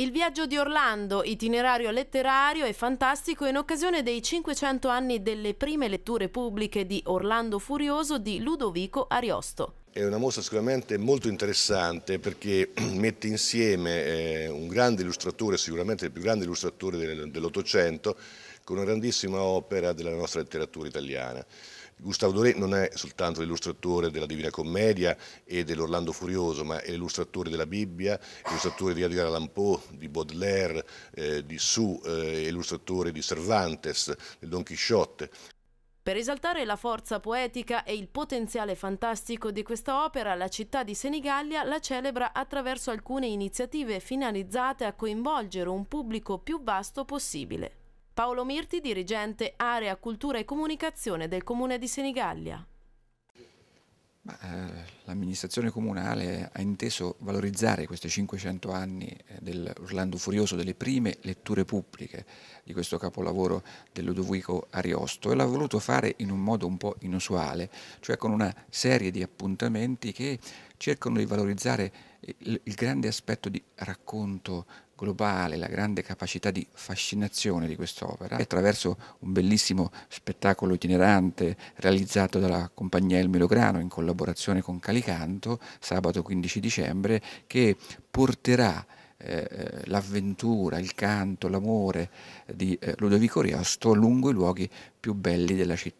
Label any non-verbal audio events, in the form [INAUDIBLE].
Il viaggio di Orlando, itinerario letterario e fantastico in occasione dei 500 anni delle prime letture pubbliche di Orlando Furioso di Ludovico Ariosto. È una mostra sicuramente molto interessante perché [CLEARS THROAT] mette insieme eh, un grande illustratore, sicuramente il più grande illustratore dell'Ottocento, con una grandissima opera della nostra letteratura italiana. Gustavo Doré non è soltanto l'illustratore della Divina Commedia e dell'Orlando Furioso, ma è l'illustratore della Bibbia, illustratore di Edgar Allan Poe, di Baudelaire, eh, di Sue, eh, illustratore di Cervantes, del Don Chisciotte. Per esaltare la forza poetica e il potenziale fantastico di questa opera, la città di Senigallia la celebra attraverso alcune iniziative finalizzate a coinvolgere un pubblico più vasto possibile. Paolo Mirti, dirigente Area Cultura e Comunicazione del Comune di Senigallia. Eh, l'amministrazione comunale ha inteso valorizzare questi 500 anni eh, dell'Orlando Furioso, delle prime letture pubbliche di questo capolavoro del Ludovico Ariosto e l'ha voluto fare in un modo un po' inusuale, cioè con una serie di appuntamenti che cercano di valorizzare il, il grande aspetto di racconto globale, la grande capacità di fascinazione di quest'opera, attraverso un bellissimo spettacolo itinerante realizzato dalla Compagnia El Milograno in collaborazione con Calicanto, sabato 15 dicembre, che porterà eh, eh, l'avventura, il canto, l'amore di eh, Ludovico Riosto lungo i luoghi più belli della città.